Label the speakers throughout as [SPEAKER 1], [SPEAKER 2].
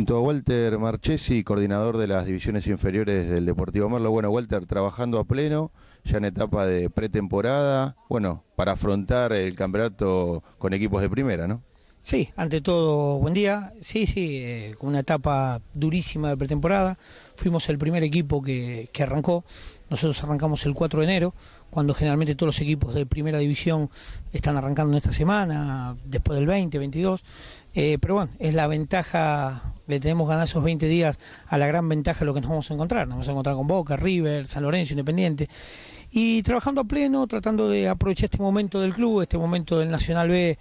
[SPEAKER 1] junto a Walter Marchesi, coordinador de las divisiones inferiores del Deportivo Merlo. Bueno, Walter, trabajando a pleno, ya en etapa de pretemporada, bueno, para afrontar el campeonato con equipos de primera, ¿no?
[SPEAKER 2] Sí, ante todo, buen día. Sí, sí, eh, con una etapa durísima de pretemporada. Fuimos el primer equipo que, que, arrancó. Nosotros arrancamos el 4 de enero, cuando generalmente todos los equipos de primera división están arrancando en esta semana, después del 20, 22. Eh, pero bueno, es la ventaja, le tenemos ganar esos 20 días a la gran ventaja de lo que nos vamos a encontrar. Nos vamos a encontrar con Boca, River, San Lorenzo, Independiente y trabajando a pleno, tratando de aprovechar este momento del club, este momento del Nacional B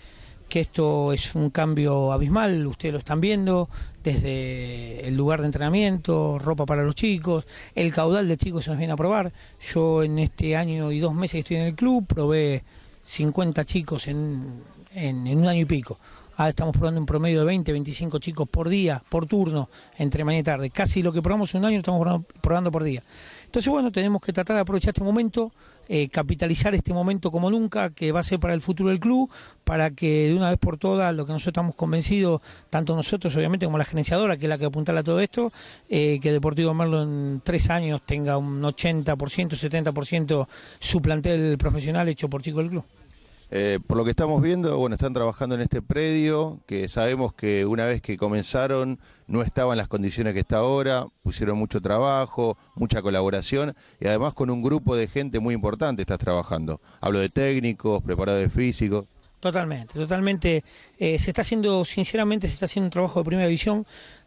[SPEAKER 2] que esto es un cambio abismal, ustedes lo están viendo, desde el lugar de entrenamiento, ropa para los chicos, el caudal de chicos se nos viene a probar. Yo en este año y dos meses que estoy en el club probé 50 chicos en, en, un año y pico. Ahora estamos probando un promedio de 20, 25 chicos por día, por turno, entre mañana y tarde. Casi lo que probamos en un año estamos probando por día. Entonces, bueno, tenemos que tratar de aprovechar este momento, eh, capitalizar este momento como nunca, que va a ser para el futuro del club, para que de una vez por todas lo que nosotros estamos convencidos, tanto nosotros obviamente como la gerenciadora, que es la que apuntala a todo esto, eh, que Deportivo Merlo en tres años tenga un 80%, 70% su plantel profesional hecho por chicos del club.
[SPEAKER 1] Eh, por lo que estamos viendo, bueno, están trabajando en este predio, que sabemos que una vez que comenzaron no estaban las condiciones que está ahora, pusieron mucho trabajo, mucha colaboración y además con un grupo de gente muy importante estás trabajando. Hablo de técnicos, preparadores físicos.
[SPEAKER 2] Totalmente, totalmente. Eh, se está haciendo, sinceramente, se está haciendo un trabajo de primera visión.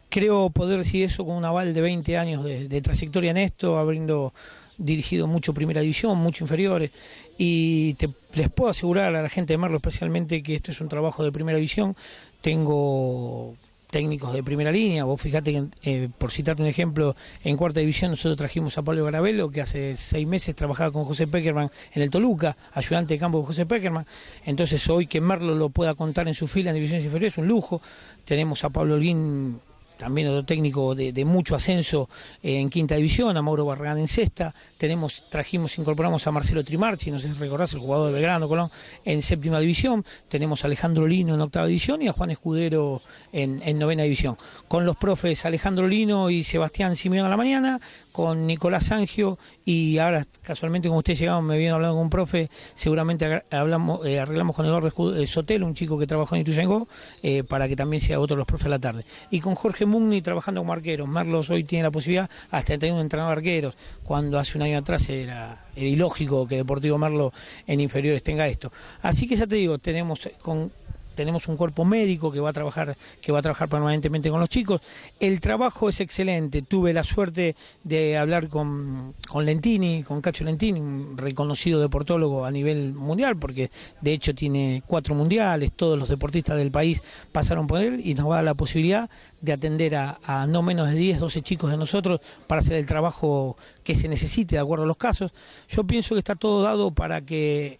[SPEAKER 2] Creo poder decir eso con un aval de 20 años de trayectoria en esto, abriendo dirigido mucho primera división, mucho inferiores, y les puedo asegurar a la gente de Merlo especialmente que esto es un trabajo de primera división. Tengo técnicos de primera línea. Vos fijate que, eh, por citarte un ejemplo, en cuarta división nosotros trajimos a Pablo Garabelo, que hace seis meses trabajaba con José Peckerman en el Toluca, ayudante de campo de José Peckerman. Entonces hoy que Merlo lo pueda contar en su fila en divisiones inferiores es un lujo. Tenemos a Pablo Olguín también otro técnico de, mucho ascenso eh, en quinta división, a Mauro Barragán en sexta, tenemos, trajimos, incorporamos a Marcelo Trimarchi, no sé si recordás, el jugador de Belgrano Colón, en séptima división, tenemos a Alejandro Lino en octava división y a Juan Escudero en, en novena división. Con los profes Alejandro Lino y Sebastián Simeón a la mañana, con Nicolás Angio y ahora casualmente como usted llegamos me viene hablando con un profe, seguramente hablamos, eh, arreglamos con Eduardo eh, Sotelo, un chico que trabajó en Ituzaingó, eh, para que también sea otro de los profes de la tarde. Y con Jorge Mugni trabajando como arqueros. Marlos hoy tiene la posibilidad hasta de tener un entrenador de arqueros, cuando hace un año atrás era, ilógico que Deportivo Marlo en inferiores tenga esto. Así que ya te digo, tenemos con tenemos un cuerpo médico que va a trabajar, que va a trabajar permanentemente con los chicos. El trabajo es excelente. Tuve la suerte de hablar con, Lentini, con Cacho Lentini, un reconocido deportólogo a nivel mundial, porque de hecho tiene cuatro mundiales, todos los deportistas del país pasaron por él y nos va a dar la posibilidad de atender a, a no menos de 10, 12 chicos de nosotros para hacer el trabajo que se necesite de acuerdo a los casos. Yo pienso que está todo dado para que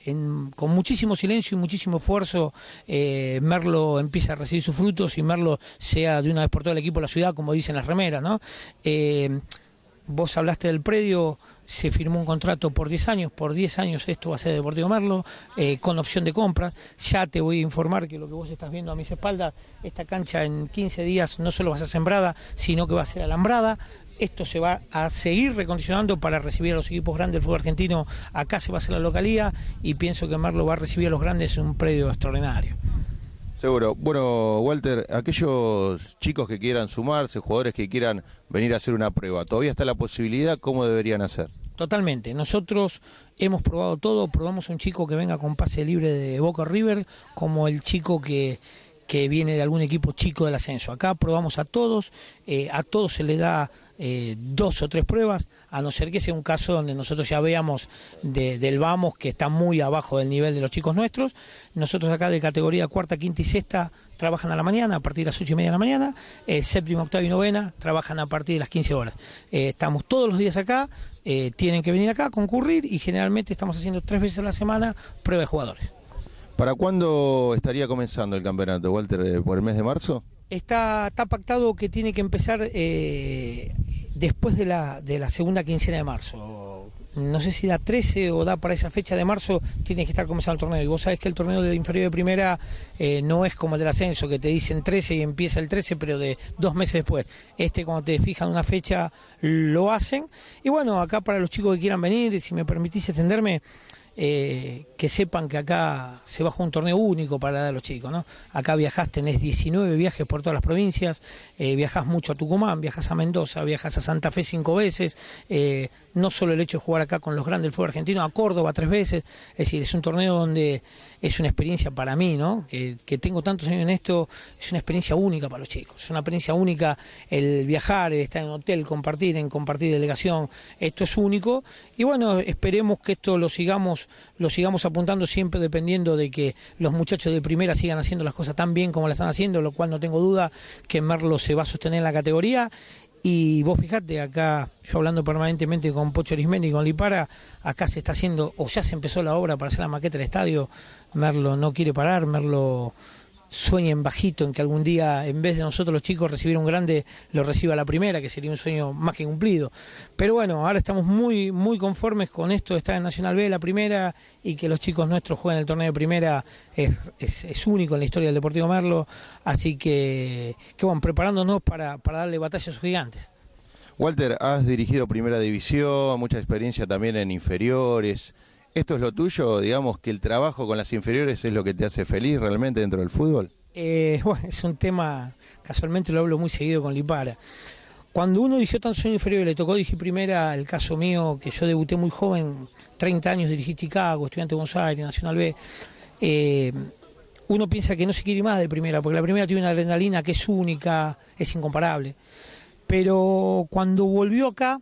[SPEAKER 2] con muchísimo silencio y muchísimo esfuerzo eh, Merlo empiece a recibir sus frutos y Merlo sea de una vez por todo el equipo de la ciudad, como dicen las remeras. Eh, vos hablaste del predio se firmó un contrato por 10 años, por 10 años esto va a ser Deportivo Merlo, eh, con opción de compra. Ya te voy a informar que lo que vos estás viendo a mis espaldas, esta cancha en 15 días no solo va a ser sembrada, sino que va a ser alambrada. Esto se va a seguir recondicionando para recibir a los equipos grandes del fútbol argentino. Acá se va a hacer la localía y pienso que Marlo va a recibir a los grandes en un predio extraordinario.
[SPEAKER 1] Seguro. Bueno, Walter, aquellos chicos que quieran sumarse, jugadores que quieran venir a hacer una prueba, ¿todavía está la posibilidad? ¿Cómo deberían hacer? Totalmente.
[SPEAKER 2] Nosotros hemos probado todo. Probamos un chico que venga con pase libre de Boca River, como el chico que que viene de algún equipo chico del ascenso. Acá probamos a todos, eh, a todos se le da eh, dos o tres pruebas, a no ser que sea un caso donde nosotros ya veamos del vamos que está muy abajo del nivel de los chicos nuestros. Nosotros acá de categoría cuarta, quinta y sexta trabajan a la mañana, a partir de las ocho y media de la mañana, eh, séptima, octava y novena trabajan a partir de las 15 horas. estamos todos los días acá, tienen que venir acá, concurrir y generalmente estamos haciendo tres veces a la semana pruebas de jugadores.
[SPEAKER 1] ¿Para cuándo estaría comenzando el campeonato, Walter? Eh, ¿Por el mes de marzo?
[SPEAKER 2] Está, pactado que tiene que empezar eh, después de la, segunda quincena de marzo. No sé si da 13 o da para esa fecha de marzo, tiene que estar comenzando el torneo. Y vos sabés que el torneo de inferior de primera eh, no es como el del ascenso, que te dicen 13 y empieza el 13, pero de dos meses después. Este, cuando te fijan una fecha, lo hacen. Y bueno, acá para los chicos que quieran venir, si me permitís extenderme, eh, que sepan que acá se bajó un torneo único para dar los chicos. ¿no? Acá viajás, tenés 19 viajes por todas las provincias, viajas eh, viajás mucho a Tucumán, viajás a Mendoza, viajás a Santa Fe cinco veces, eh, no solo el hecho de jugar acá con los grandes del fútbol argentino, a Córdoba tres veces, es decir, es un torneo donde es una experiencia para mí, ¿no? Que, que, tengo tantos años en esto, es una experiencia única para los chicos, es una experiencia única el viajar, el estar en hotel, compartir, en compartir delegación, esto es único y bueno, esperemos que esto lo sigamos, lo sigamos apuntando siempre dependiendo de que los muchachos de primera sigan haciendo las cosas tan bien como la están haciendo, lo cual no tengo duda que Merlo se va a sostener en la categoría y vos fijate, acá, yo hablando permanentemente con Pocho Arismendi y con Lipara, acá se está haciendo, o ya se empezó la obra para hacer la maqueta del estadio. Merlo no quiere parar, Merlo sueñen bajito, en que algún día, en vez de nosotros los chicos recibir un grande, lo reciba la primera, que sería un sueño más que cumplido. Pero bueno, ahora estamos muy, muy conformes con esto de estar en Nacional B, la primera, y que los chicos nuestros jueguen el torneo de primera, es, único en la historia del Deportivo Merlo, así que, que bueno, preparándonos para, para darle batalla a sus gigantes.
[SPEAKER 1] Walter, has dirigido primera división, mucha experiencia también en inferiores. ¿Esto es lo tuyo? Digamos que el trabajo con las inferiores es lo que te hace feliz realmente dentro del fútbol.
[SPEAKER 2] Eh, bueno, es un tema, casualmente lo hablo muy seguido con Lipara. Cuando uno dirigió tan solo inferior le tocó dije, primera, el caso mío, que yo debuté muy joven, 30 años, dirigí Chicago, Estudiante de Buenos Aires, Nacional B, eh, uno piensa que no se quiere más de primera, porque la primera tiene una adrenalina que es única, es incomparable. Pero cuando volvió acá,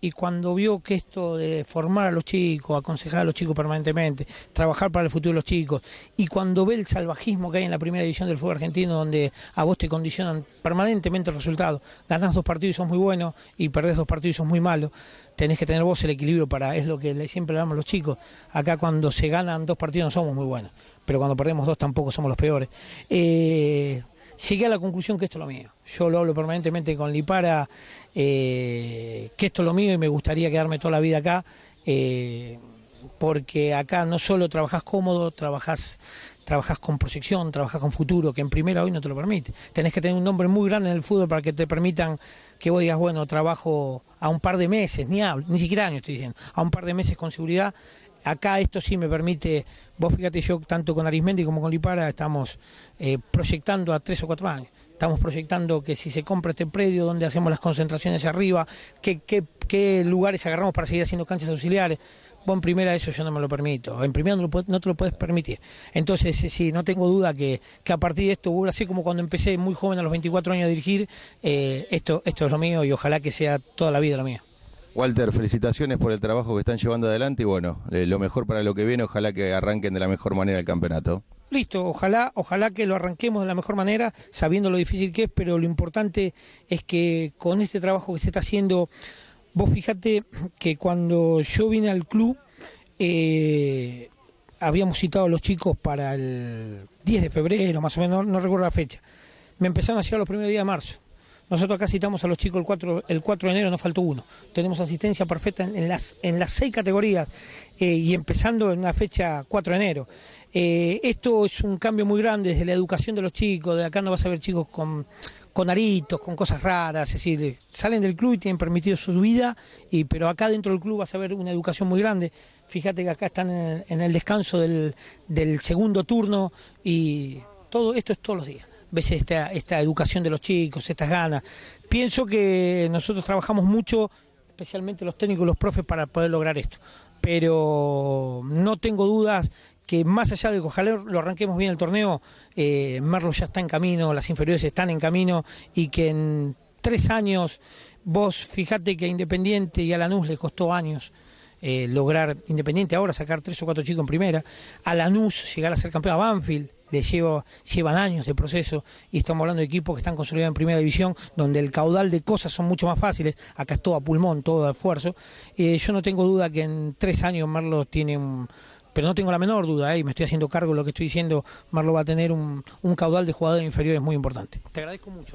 [SPEAKER 2] y cuando vio que esto de formar a los chicos, aconsejar a los chicos permanentemente, trabajar para el futuro de los chicos, y cuando ve el salvajismo que hay en la primera división del fútbol argentino, donde a vos te condicionan permanentemente el resultado, ganás dos partidos y sos muy bueno, y perdés dos partidos y sos muy malo, tenés que tener vos el equilibrio para, es lo que siempre le a los chicos, acá cuando se ganan dos partidos no somos muy buenos, pero cuando perdemos dos tampoco somos los peores. Eh, llegué a la conclusión que esto es lo mío. Yo lo hablo permanentemente con Lipara, eh, que esto es lo mío y me gustaría quedarme toda la vida acá, eh, porque acá no solo trabajás cómodo, trabajás, con proyección, trabajás con futuro, que en primera hoy no te lo permite. Tenés que tener un nombre muy grande en el fútbol para que te permitan que vos digas, bueno, trabajo a un par de meses, ni, ni siquiera año estoy diciendo, a un par de meses con seguridad acá esto sí me permite, vos fíjate yo tanto con Arismendi como con Lipara estamos eh, proyectando a tres o cuatro años. Estamos proyectando que si se compra este predio, donde hacemos las concentraciones arriba, qué, qué, lugares agarramos para seguir haciendo canchas auxiliares. Vos en primera eso yo no me lo permito, en primera no, te lo puedes permitir. Entonces, eh, sí, no tengo duda que, a partir de esto, así como cuando empecé muy joven a los 24 años a dirigir, eh, esto, esto es lo mío y ojalá que sea toda la vida lo mío.
[SPEAKER 1] Walter, felicitaciones por el trabajo que están llevando adelante y bueno, eh, lo mejor para lo que viene, ojalá que arranquen de la mejor manera el campeonato.
[SPEAKER 2] Listo, ojalá, ojalá que lo arranquemos de la mejor manera, sabiendo lo difícil que es, pero lo importante es que con este trabajo que se está haciendo, vos fíjate que cuando yo vine al club, eh, habíamos citado a los chicos para el 10 de febrero, más o menos, no, recuerdo la fecha. Me empezaron a llegar los primeros días de marzo nosotros acá citamos a los chicos el 4, el 4 de enero, no faltó uno. Tenemos asistencia perfecta en, las, en las seis categorías eh, y empezando en la fecha 4 de enero. Eh, esto es un cambio muy grande desde la educación de los chicos, de acá no vas a ver chicos con, con aritos, con cosas raras, es decir, salen del club y tienen permitido su vida, y, pero acá dentro del club vas a ver una educación muy grande. Fíjate que acá están en, en el descanso del, del segundo turno y todo esto es todos los días ves esta, esta educación de los chicos, estas ganas. Pienso que nosotros trabajamos mucho, especialmente los técnicos, y los profes, para poder lograr esto. Pero no tengo dudas que más allá de que lo arranquemos bien el torneo, eh, ya está en camino, las inferiores están en camino y que en tres años, vos fijate que a Independiente y a Lanús les costó años eh, lograr Independiente ahora sacar tres o cuatro chicos en primera, a Lanús llegar a ser campeón a Banfield, lleva, llevan años de proceso y estamos hablando de equipos que están consolidados en primera división, donde el caudal de cosas son mucho más fáciles, acá es todo a pulmón, todo a esfuerzo. Eh, yo no tengo duda que en tres años Marlo tiene un pero no tengo la menor duda, eh, y me estoy haciendo cargo de lo que estoy diciendo, Marlo va a tener un caudal de jugadores inferiores muy importante. Te agradezco mucho.